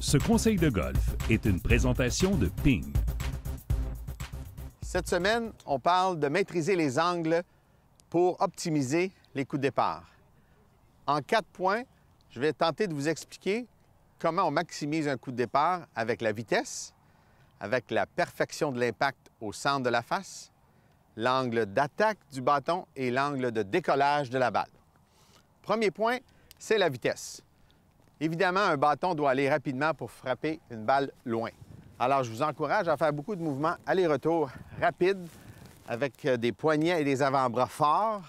Ce conseil de golf est une présentation de Ping. Cette semaine, on parle de maîtriser les angles pour optimiser les coups de départ. En quatre points, je vais tenter de vous expliquer comment on maximise un coup de départ avec la vitesse, avec la perfection de l'impact au centre de la face, l'angle d'attaque du bâton et l'angle de décollage de la balle. Premier point, c'est la vitesse. Évidemment, un bâton doit aller rapidement pour frapper une balle loin. Alors, je vous encourage à faire beaucoup de mouvements aller-retour rapides avec euh, des poignets et des avant-bras forts.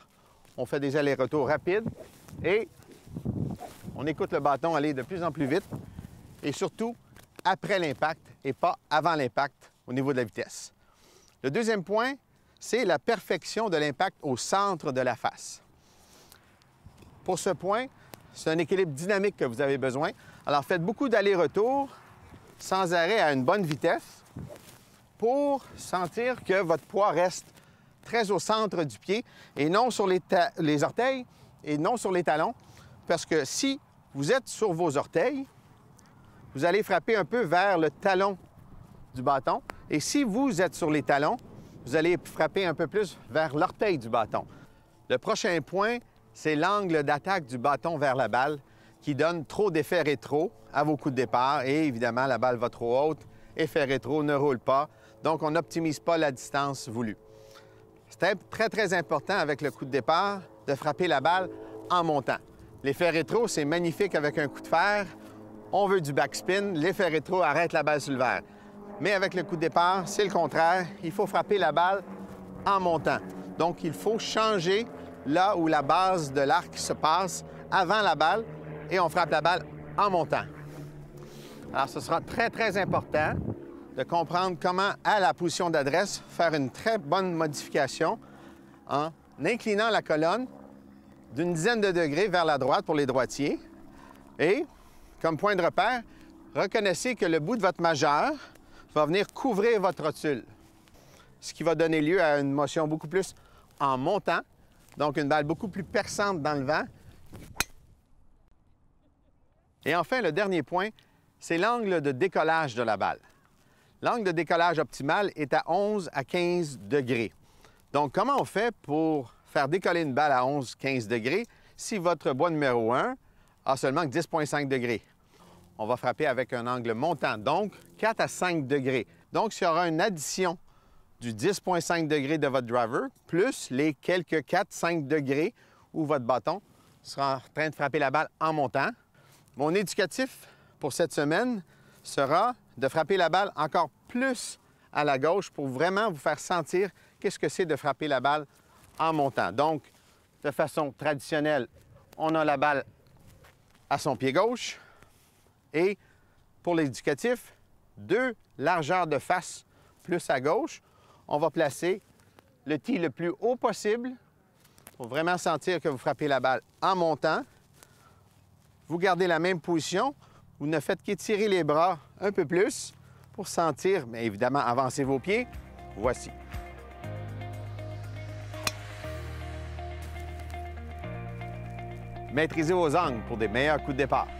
On fait des allers-retours rapides et on écoute le bâton aller de plus en plus vite et surtout après l'impact et pas avant l'impact au niveau de la vitesse. Le deuxième point, c'est la perfection de l'impact au centre de la face. Pour ce point, c'est un équilibre dynamique que vous avez besoin. Alors, faites beaucoup d'allers-retours sans arrêt à une bonne vitesse pour sentir que votre poids reste très au centre du pied et non sur les, les orteils et non sur les talons. Parce que si vous êtes sur vos orteils, vous allez frapper un peu vers le talon du bâton. Et si vous êtes sur les talons, vous allez frapper un peu plus vers l'orteil du bâton. Le prochain point, c'est l'angle d'attaque du bâton vers la balle qui donne trop d'effet rétro à vos coups de départ et évidemment la balle va trop haute, effet rétro ne roule pas, donc on n'optimise pas la distance voulue. C'est très très important avec le coup de départ de frapper la balle en montant. L'effet rétro, c'est magnifique avec un coup de fer. On veut du backspin, l'effet rétro arrête la balle sur le verre. Mais avec le coup de départ, c'est le contraire. Il faut frapper la balle en montant. Donc, il faut changer là où la base de l'arc se passe avant la balle et on frappe la balle en montant. Alors, ce sera très, très important de comprendre comment, à la position d'adresse, faire une très bonne modification en inclinant la colonne d'une dizaine de degrés vers la droite pour les droitiers. Et, comme point de repère, reconnaissez que le bout de votre majeur va venir couvrir votre rotule, ce qui va donner lieu à une motion beaucoup plus en montant donc, une balle beaucoup plus perçante dans le vent. Et enfin, le dernier point, c'est l'angle de décollage de la balle. L'angle de décollage optimal est à 11 à 15 degrés. Donc, comment on fait pour faire décoller une balle à 11-15 degrés si votre bois numéro 1 a seulement 10,5 degrés? On va frapper avec un angle montant, donc 4 à 5 degrés. Donc, il y aura une addition du 10,5 degrés de votre driver, plus les quelques 4-5 degrés où votre bâton sera en train de frapper la balle en montant. Mon éducatif pour cette semaine sera de frapper la balle encore plus à la gauche pour vraiment vous faire sentir qu'est-ce que c'est de frapper la balle en montant. Donc, de façon traditionnelle, on a la balle à son pied gauche et pour l'éducatif, deux largeurs de face plus à gauche on va placer le tee le plus haut possible pour vraiment sentir que vous frappez la balle en montant. Vous gardez la même position. Vous ne faites qu'étirer les bras un peu plus pour sentir, mais évidemment, avancer vos pieds. Voici. Maîtrisez vos angles pour des meilleurs coups de départ.